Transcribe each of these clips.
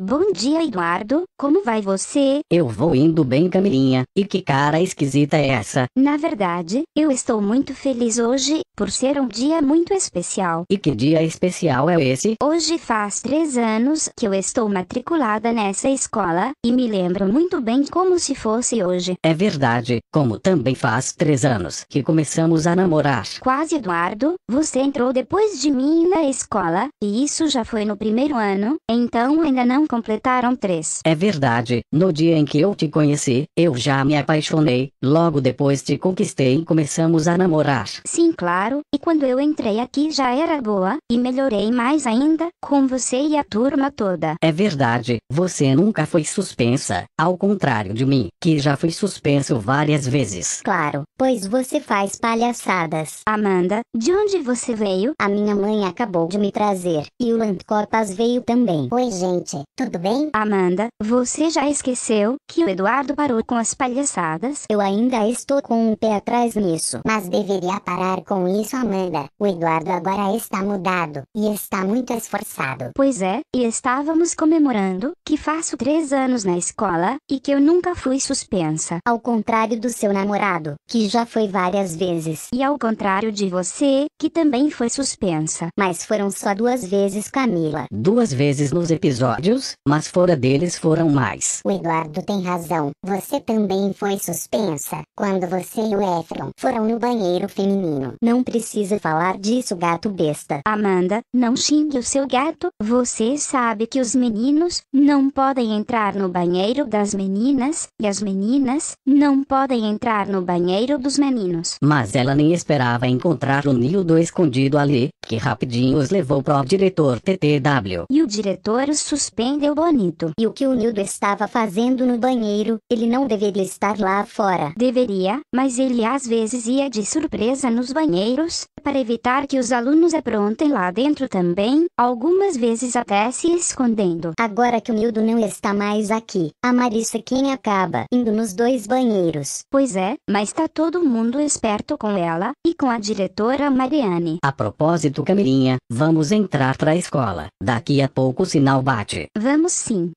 Bom dia, Eduardo. Como vai você? Eu vou indo bem, Camilinha. E que cara esquisita é essa? Na verdade, eu estou muito feliz hoje, por ser um dia muito especial. E que dia especial é esse? Hoje faz três anos que eu estou matriculada nessa escola, e me lembro muito bem como se fosse hoje. É verdade, como também faz três anos que começamos a namorar. Quase, Eduardo. Você entrou depois de mim na escola, e isso já foi no primeiro ano, então ainda não completaram três. É verdade, no dia em que eu te conheci, eu já me apaixonei, logo depois te conquistei e começamos a namorar. Sim, claro, e quando eu entrei aqui já era boa, e melhorei mais ainda, com você e a turma toda. É verdade, você nunca foi suspensa, ao contrário de mim, que já fui suspenso várias vezes. Claro, pois você faz palhaçadas. Amanda, de onde você veio? A minha mãe acabou de me trazer, e o Landcorpas veio também. Oi gente, tudo bem? Amanda, você já esqueceu que o Eduardo parou com as palhaçadas? Eu ainda estou com um pé atrás nisso. Mas deveria parar com isso, Amanda. O Eduardo agora está mudado e está muito esforçado. Pois é, e estávamos comemorando que faço três anos na escola e que eu nunca fui suspensa. Ao contrário do seu namorado, que já foi várias vezes. E ao contrário de você, que também foi suspensa. Mas foram só duas vezes, Camila. Duas vezes nos episódios? mas fora deles foram mais. O Eduardo tem razão. Você também foi suspensa quando você e o Efron foram no banheiro feminino. Não precisa falar disso, gato besta. Amanda, não xingue o seu gato. Você sabe que os meninos não podem entrar no banheiro das meninas e as meninas não podem entrar no banheiro dos meninos. Mas ela nem esperava encontrar o Nildo escondido ali, que rapidinho os levou para o diretor TTW. E o diretor os suspende respondeu Bonito. E o que o Nildo estava fazendo no banheiro, ele não deveria estar lá fora. Deveria, mas ele às vezes ia de surpresa nos banheiros, para evitar que os alunos aprontem lá dentro também, algumas vezes até se escondendo. Agora que o Nildo não está mais aqui, a Marissa é quem acaba indo nos dois banheiros. Pois é, mas tá todo mundo esperto com ela, e com a diretora Mariane. A propósito Camilinha, vamos entrar pra escola. Daqui a pouco o sinal bate. Vamos sim.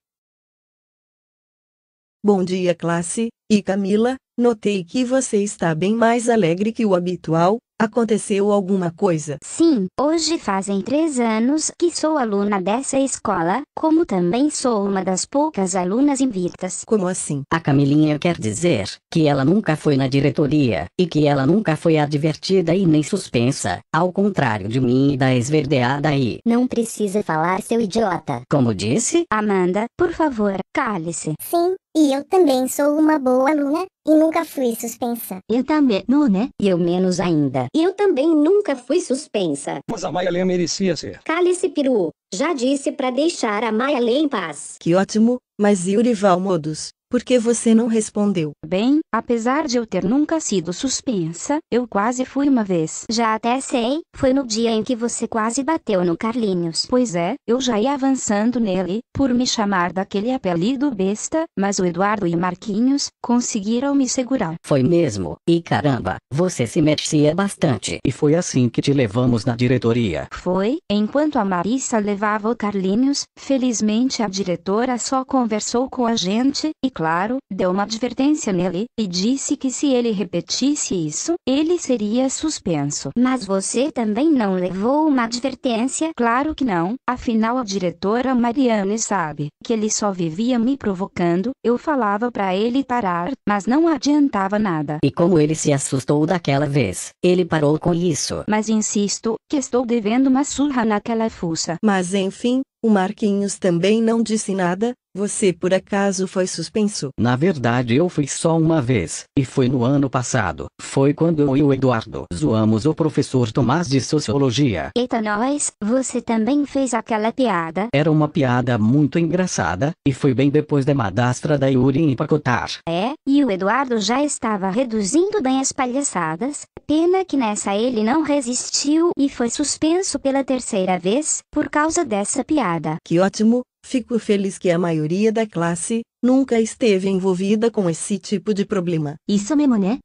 Bom dia classe, e Camila, notei que você está bem mais alegre que o habitual, Aconteceu alguma coisa? Sim, hoje fazem três anos que sou aluna dessa escola, como também sou uma das poucas alunas invictas. Como assim? A Camilinha quer dizer que ela nunca foi na diretoria e que ela nunca foi advertida e nem suspensa, ao contrário de mim e da esverdeada aí. Não precisa falar, seu idiota. Como disse? Amanda, por favor, cale-se. Sim, e eu também sou uma boa aluna, e nunca fui suspensa. Eu também, não né? E eu menos ainda. Eu também nunca fui suspensa. Mas a Maia merecia ser. Cale-se, peru. Já disse para deixar a Maia em paz. Que ótimo, mas e o rival Modus? Por que você não respondeu? Bem, apesar de eu ter nunca sido suspensa, eu quase fui uma vez. Já até sei, foi no dia em que você quase bateu no Carlinhos. Pois é, eu já ia avançando nele, por me chamar daquele apelido besta, mas o Eduardo e Marquinhos conseguiram me segurar. Foi mesmo, e caramba, você se mexia bastante. E foi assim que te levamos na diretoria. Foi, enquanto a Marissa levava o Carlinhos, felizmente a diretora só conversou com a gente, e claro, deu uma advertência nele, e disse que se ele repetisse isso, ele seria suspenso. Mas você também não levou uma advertência? Claro que não, afinal a diretora Mariane sabe que ele só vivia me provocando, eu falava para ele parar, mas não adiantava nada. E como ele se assustou daquela vez, ele parou com isso. Mas insisto, que estou devendo uma surra naquela fuça. Mas enfim, o Marquinhos também não disse nada, você por acaso foi suspenso? Na verdade eu fui só uma vez, e foi no ano passado. Foi quando eu e o Eduardo zoamos o professor Tomás de Sociologia. Eita nós, você também fez aquela piada? Era uma piada muito engraçada, e foi bem depois da madrastra da Yuri empacotar. É, e o Eduardo já estava reduzindo bem as palhaçadas. Pena que nessa ele não resistiu e foi suspenso pela terceira vez, por causa dessa piada. Que ótimo, Fico feliz que a maioria da classe nunca esteve envolvida com esse tipo de problema. Isso mesmo, né?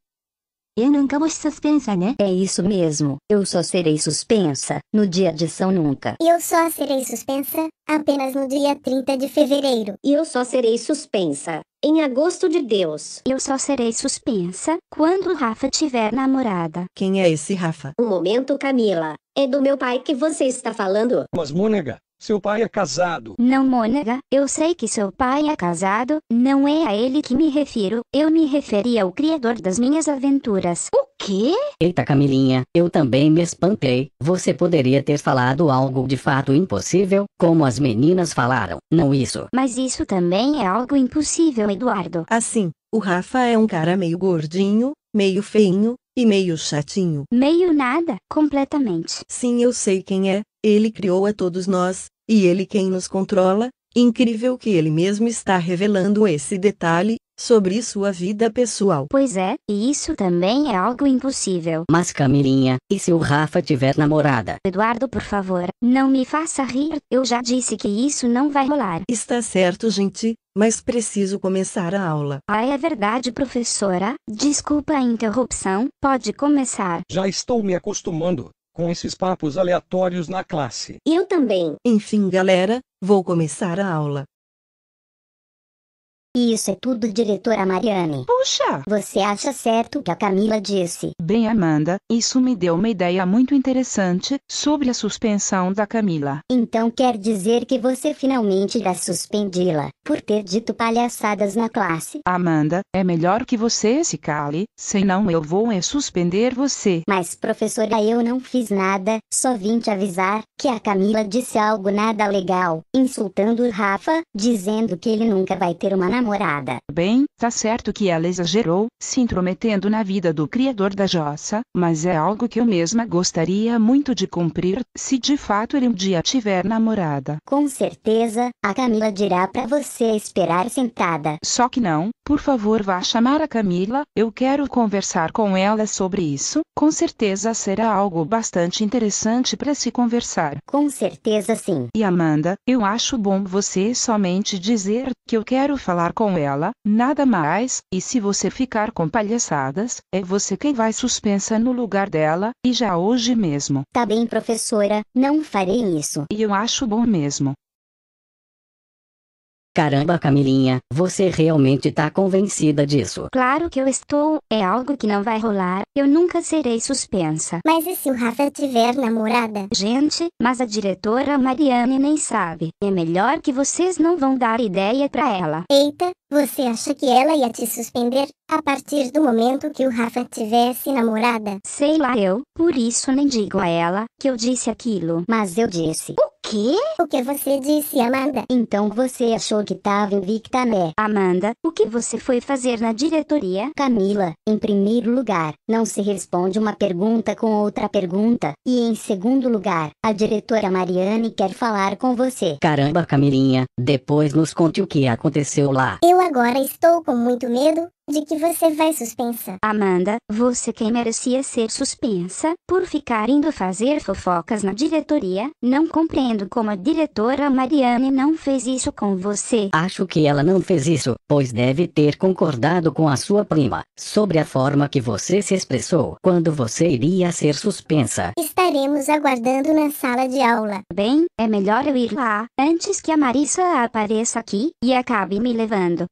Eu nunca vou suspensa, né? É isso mesmo. Eu só serei suspensa no dia de São Nunca. Eu só serei suspensa apenas no dia 30 de fevereiro. E eu só serei suspensa em agosto de Deus. Eu só serei suspensa quando o Rafa tiver namorada. Quem é esse Rafa? Um momento, Camila. É do meu pai que você está falando. Mas, Mônega, seu pai é casado. Não, Mônica, eu sei que seu pai é casado, não é a ele que me refiro, eu me referi ao criador das minhas aventuras. O quê? Eita Camilinha, eu também me espantei. Você poderia ter falado algo de fato impossível, como as meninas falaram, não isso. Mas isso também é algo impossível, Eduardo. Assim, o Rafa é um cara meio gordinho, meio feinho, e meio chatinho. Meio nada, completamente. Sim, eu sei quem é, ele criou a todos nós, e ele quem nos controla. Incrível que ele mesmo está revelando esse detalhe sobre sua vida pessoal. Pois é, e isso também é algo impossível. Mas Camilinha, e se o Rafa tiver namorada? Eduardo, por favor, não me faça rir. Eu já disse que isso não vai rolar. Está certo, gente, mas preciso começar a aula. Ah, é verdade, professora. Desculpa a interrupção. Pode começar. Já estou me acostumando com esses papos aleatórios na classe. Eu também. Enfim, galera, vou começar a aula. E isso é tudo, diretora Mariane. Puxa! Você acha certo que a Camila disse? Bem, Amanda, isso me deu uma ideia muito interessante sobre a suspensão da Camila. Então quer dizer que você finalmente irá suspendi-la por ter dito palhaçadas na classe? Amanda, é melhor que você se cale, senão eu vou é suspender você. Mas, professora, eu não fiz nada, só vim te avisar que a Camila disse algo nada legal, insultando o Rafa, dizendo que ele nunca vai ter uma namorada namorada. Bem, tá certo que ela exagerou, se intrometendo na vida do criador da Jossa, mas é algo que eu mesma gostaria muito de cumprir, se de fato ele um dia tiver namorada. Com certeza, a Camila dirá para você esperar sentada. Só que não, por favor vá chamar a Camila, eu quero conversar com ela sobre isso, com certeza será algo bastante interessante para se conversar. Com certeza sim. E Amanda, eu acho bom você somente dizer que eu quero falar com ela, nada mais, e se você ficar com palhaçadas, é você quem vai suspensa no lugar dela, e já hoje mesmo. Tá bem professora, não farei isso. E eu acho bom mesmo. Caramba, Camilinha, você realmente tá convencida disso? Claro que eu estou, é algo que não vai rolar, eu nunca serei suspensa. Mas e se o Rafa tiver namorada? Gente, mas a diretora Mariane nem sabe. É melhor que vocês não vão dar ideia pra ela. Eita, você acha que ela ia te suspender a partir do momento que o Rafa tivesse namorada? Sei lá eu, por isso nem digo a ela que eu disse aquilo. Mas eu disse. O quê? O que você disse, Amanda? Então você achou que tava invicta, né? Amanda, o que você foi fazer na diretoria? Camila, em primeiro lugar, não se responde uma pergunta com outra pergunta. E em segundo lugar, a diretora Mariane quer falar com você. Caramba, Camilinha, depois nos conte o que aconteceu lá. Eu agora estou com muito medo de que você vai suspensa. Amanda, você quem merecia ser suspensa, por ficar indo fazer fofocas na diretoria, não compreendo como a diretora Mariane não fez isso com você. Acho que ela não fez isso, pois deve ter concordado com a sua prima, sobre a forma que você se expressou, quando você iria ser suspensa. Estaremos aguardando na sala de aula. Bem, é melhor eu ir lá, antes que a Marissa apareça aqui, e acabe me levando.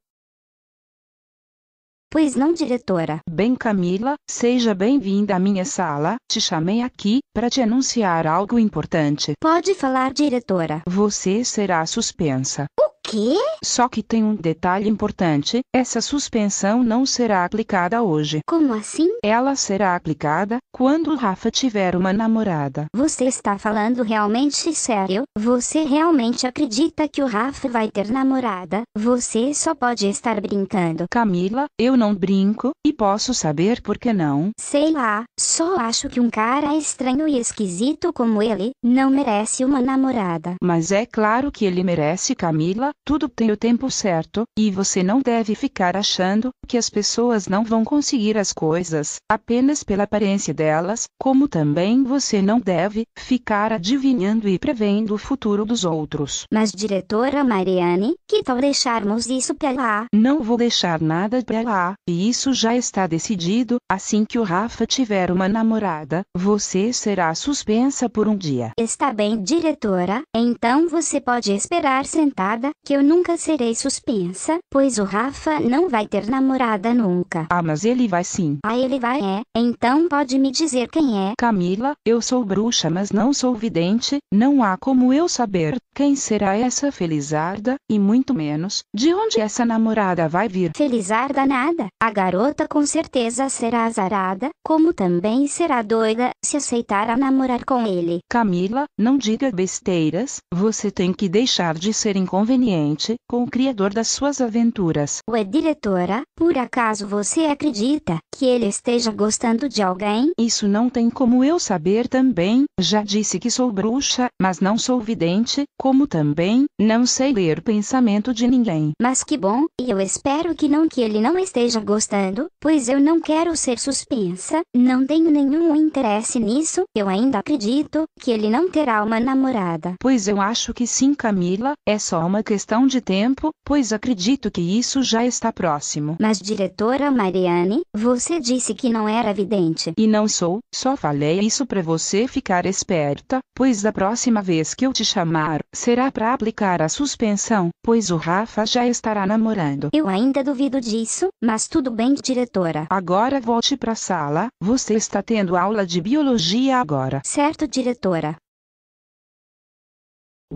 Pois não, diretora? Bem, Camila, seja bem-vinda à minha sala. Te chamei aqui para te anunciar algo importante. Pode falar, diretora. Você será suspensa. O quê? Só que tem um detalhe importante: essa suspensão não será aplicada hoje. Como assim? Ela será aplicada quando Rafa tiver uma namorada. Você está falando realmente sério? Você realmente acredita que o Rafa vai ter namorada? Você só pode estar brincando. Camila, eu não brinco, e posso saber por que não? Sei lá, só acho que um cara estranho e esquisito como ele não merece uma namorada. Mas é claro que ele merece, Camila, tudo tem o tempo certo, e você não deve ficar achando que as pessoas não vão conseguir as coisas apenas pela aparência delas, como também você não deve ficar adivinhando e prevendo o futuro dos outros. Mas, diretora Mariane, que tal deixarmos isso para lá? Não vou deixar nada para lá, e isso já está decidido. Assim que o Rafa tiver uma namorada, você será suspensa por um dia. Está bem, diretora, então você pode esperar sentada que eu nunca serei suspensa, pois o Rafa não vai ter namorada nunca. Ah, mas ele vai sim. Ah, ele vai é, então pode me dizer quem é? Camila, eu sou bruxa mas não sou vidente, não há como eu saber quem será essa felizarda, e muito menos, de onde essa namorada vai vir. Felizarda nada, a garota com certeza será azarada, como também será doida, se aceitar a namorar com ele. Camila, não diga besteiras, você tem que deixar de ser inconveniente com o criador das suas aventuras. Ué, diretora, por acaso você acredita que ele esteja gostando de alguém? Isso não tem como eu saber também. Já disse que sou bruxa, mas não sou vidente, como também não sei ler pensamento de ninguém. Mas que bom, e eu espero que não que ele não esteja gostando, pois eu não quero ser suspensa, não tenho nenhum interesse nisso, eu ainda acredito que ele não terá uma namorada. Pois eu acho que sim, Camila, é só uma questão questão de tempo, pois acredito que isso já está próximo. Mas diretora Mariane, você disse que não era vidente. E não sou, só falei isso para você ficar esperta, pois da próxima vez que eu te chamar, será para aplicar a suspensão, pois o Rafa já estará namorando. Eu ainda duvido disso, mas tudo bem, diretora. Agora volte para a sala, você está tendo aula de biologia agora. Certo, diretora.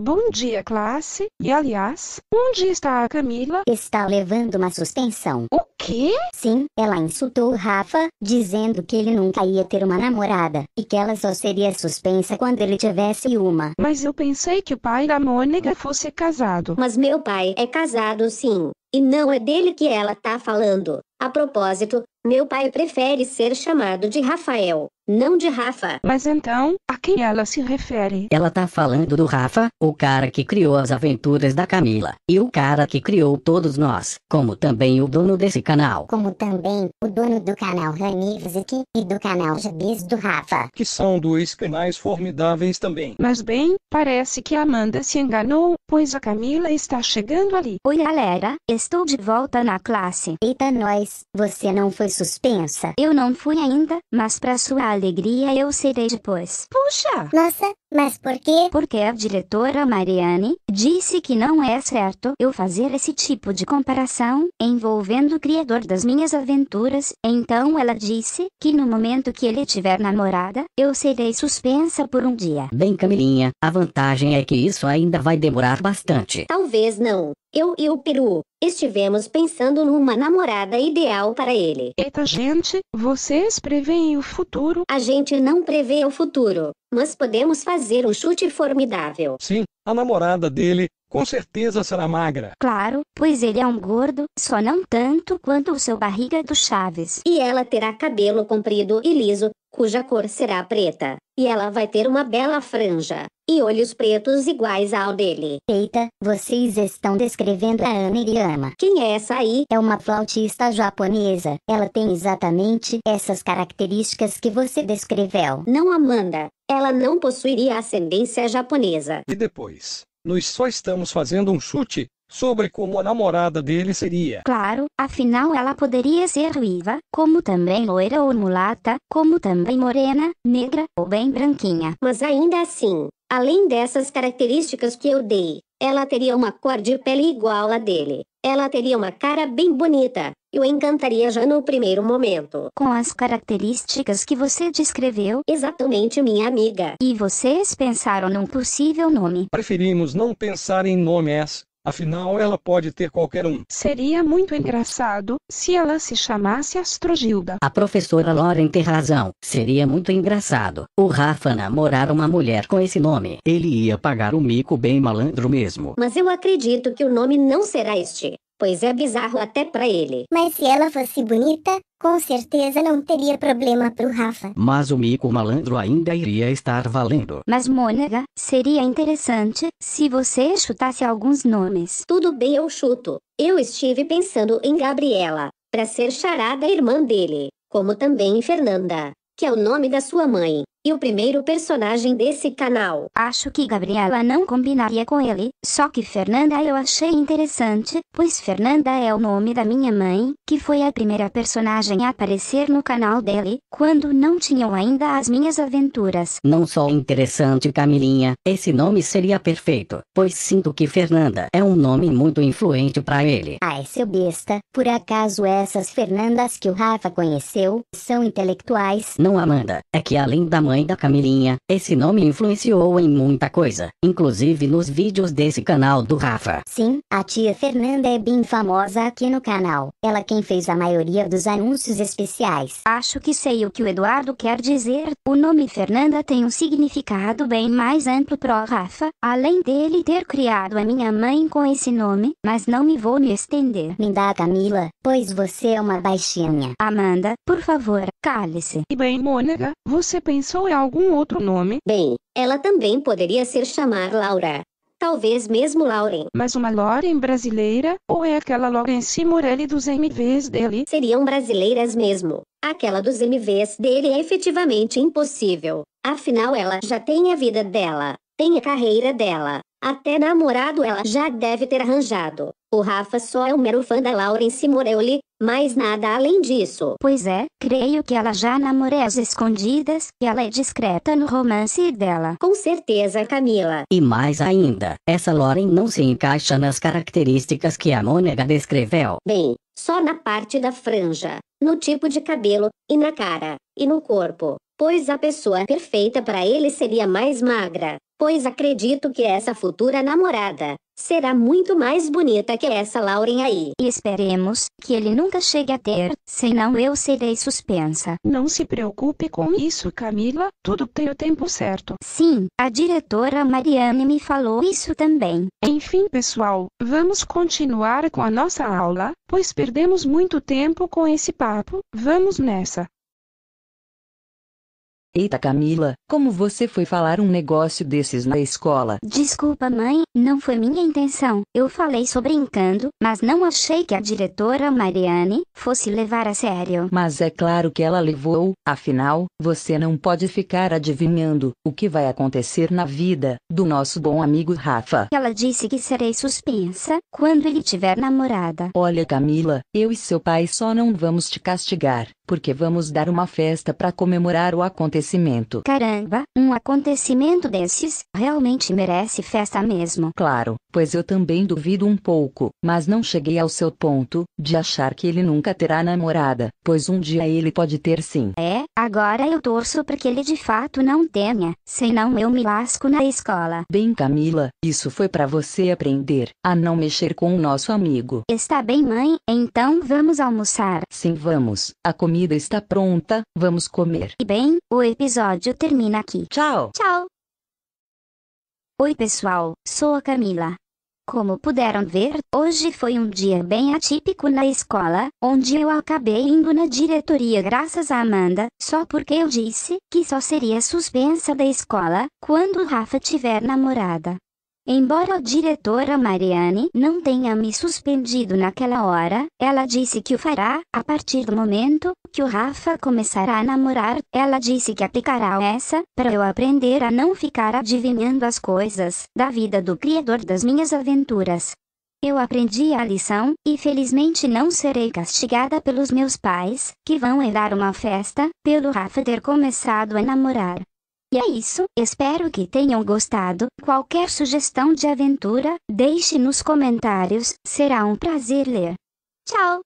Bom dia, classe. E aliás, onde está a Camila? Está levando uma suspensão. O quê? Sim, ela insultou o Rafa, dizendo que ele nunca ia ter uma namorada e que ela só seria suspensa quando ele tivesse uma. Mas eu pensei que o pai da Mônica fosse casado. Mas meu pai é casado, sim. E não é dele que ela tá falando. A propósito, meu pai prefere ser chamado de Rafael, não de Rafa. Mas então, a quem ela se refere? Ela tá falando do Rafa, o cara que criou as aventuras da Camila, e o cara que criou todos nós, como também o dono desse canal. Como também o dono do canal Ranivzik e do canal Jabis do Rafa. Que são dois canais formidáveis também. Mas bem, parece que a Amanda se enganou, pois a Camila está chegando ali. Oi galera, estou de volta na classe. Eita nós. Mas, você não foi suspensa. Eu não fui ainda, mas para sua alegria eu serei depois. Puxa! Nossa, mas por quê? Porque a diretora Mariane disse que não é certo eu fazer esse tipo de comparação envolvendo o criador das minhas aventuras. Então ela disse que no momento que ele tiver namorada, eu serei suspensa por um dia. Bem, Camilinha, a vantagem é que isso ainda vai demorar bastante. Talvez não. Eu e o peru Estivemos pensando numa namorada ideal para ele. Eita gente, vocês preveem o futuro? A gente não prevê o futuro, mas podemos fazer um chute formidável. Sim, a namorada dele com certeza será magra. Claro, pois ele é um gordo, só não tanto quanto o seu barriga do Chaves. E ela terá cabelo comprido e liso, cuja cor será preta. E ela vai ter uma bela franja e olhos pretos iguais ao dele. Eita, vocês estão descrevendo a Aniriama. Quem é essa aí? É uma flautista japonesa. Ela tem exatamente essas características que você descreveu. Não, Amanda. Ela não possuiria ascendência japonesa. E depois? Nós só estamos fazendo um chute sobre como a namorada dele seria. Claro, afinal ela poderia ser ruiva, como também loira ou mulata, como também morena, negra ou bem branquinha. Mas ainda assim, Além dessas características que eu dei, ela teria uma cor de pele igual à dele. Ela teria uma cara bem bonita, Eu encantaria já no primeiro momento. Com as características que você descreveu? Exatamente, minha amiga. E vocês pensaram num possível nome? Preferimos não pensar em nomes, Afinal, ela pode ter qualquer um. Seria muito engraçado se ela se chamasse Astrogilda. A professora Loren tem razão. Seria muito engraçado o Rafa namorar uma mulher com esse nome. Ele ia pagar o mico bem malandro mesmo. Mas eu acredito que o nome não será este pois é bizarro até para ele. Mas se ela fosse bonita, com certeza não teria problema pro Rafa. Mas o mico malandro ainda iria estar valendo. Mas Mônica, seria interessante se você chutasse alguns nomes. Tudo bem, eu chuto. Eu estive pensando em Gabriela, para ser charada irmã dele, como também em Fernanda, que é o nome da sua mãe. E o primeiro personagem desse canal. Acho que Gabriela não combinaria com ele, só que Fernanda eu achei interessante, pois Fernanda é o nome da minha mãe, que foi a primeira personagem a aparecer no canal dele, quando não tinham ainda as minhas aventuras. Não só interessante Camilinha, esse nome seria perfeito, pois sinto que Fernanda é um nome muito influente para ele. Ai ah, é seu besta, por acaso essas Fernandas que o Rafa conheceu, são intelectuais? Não Amanda, é que além da mãe da Camilinha, esse nome influenciou em muita coisa, inclusive nos vídeos desse canal do Rafa. Sim, a tia Fernanda é bem famosa aqui no canal. Ela quem fez a maioria dos anúncios especiais. Acho que sei o que o Eduardo quer dizer. O nome Fernanda tem um significado bem mais amplo pro Rafa, além dele ter criado a minha mãe com esse nome, mas não me vou me estender. Me dá Camila, pois você é uma baixinha. Amanda, por favor, cale-se. E bem, Mônica, você pensou ou é algum outro nome? Bem, ela também poderia ser chamar Laura. Talvez mesmo Lauren. Mas uma Lauren brasileira, ou é aquela Laurence Morelli dos MVs dele? Seriam brasileiras mesmo. Aquela dos MVs dele é efetivamente impossível. Afinal, ela já tem a vida dela, tem a carreira dela, até namorado ela já deve ter arranjado. O Rafa só é um mero fã da Laurence Morelli, mas nada além disso. Pois é, creio que ela já namorou às escondidas, e ela é discreta no romance dela. Com certeza, Camila. E mais ainda, essa Lauren não se encaixa nas características que a Mônica descreveu. Bem, só na parte da franja, no tipo de cabelo, e na cara, e no corpo pois a pessoa perfeita para ele seria mais magra, pois acredito que essa futura namorada será muito mais bonita que essa Lauren aí. E esperemos que ele nunca chegue a ter, senão eu serei suspensa. Não se preocupe com isso, Camila, tudo tem o tempo certo. Sim, a diretora Mariane me falou isso também. Enfim, pessoal, vamos continuar com a nossa aula, pois perdemos muito tempo com esse papo. Vamos nessa. Eita Camila, como você foi falar um negócio desses na escola? Desculpa mãe, não foi minha intenção. Eu falei só brincando, mas não achei que a diretora Mariane fosse levar a sério. Mas é claro que ela levou, afinal, você não pode ficar adivinhando o que vai acontecer na vida do nosso bom amigo Rafa. Ela disse que serei suspensa quando ele tiver namorada. Olha Camila, eu e seu pai só não vamos te castigar porque vamos dar uma festa para comemorar o acontecimento. Caramba, um acontecimento desses realmente merece festa mesmo. Claro, pois eu também duvido um pouco, mas não cheguei ao seu ponto de achar que ele nunca terá namorada, pois um dia ele pode ter sim. É? Agora eu torço para que ele de fato não tenha, senão eu me lasco na escola. Bem, Camila, isso foi para você aprender a não mexer com o nosso amigo. Está bem, mãe? Então vamos almoçar. Sim, vamos. A comida está pronta, vamos comer. E bem, o episódio termina aqui. Tchau. Tchau. Oi, pessoal, sou a Camila. Como puderam ver, hoje foi um dia bem atípico na escola, onde eu acabei indo na diretoria graças a Amanda, só porque eu disse que só seria suspensa da escola quando Rafa tiver namorada. Embora a diretora Mariane não tenha me suspendido naquela hora, ela disse que o fará a partir do momento que o Rafa começará a namorar. Ela disse que aplicará essa para eu aprender a não ficar adivinhando as coisas da vida do criador das minhas aventuras. Eu aprendi a lição, e felizmente não serei castigada pelos meus pais, que vão herdar uma festa, pelo Rafa ter começado a namorar. E é isso, espero que tenham gostado. Qualquer sugestão de aventura, deixe nos comentários, será um prazer ler. Tchau!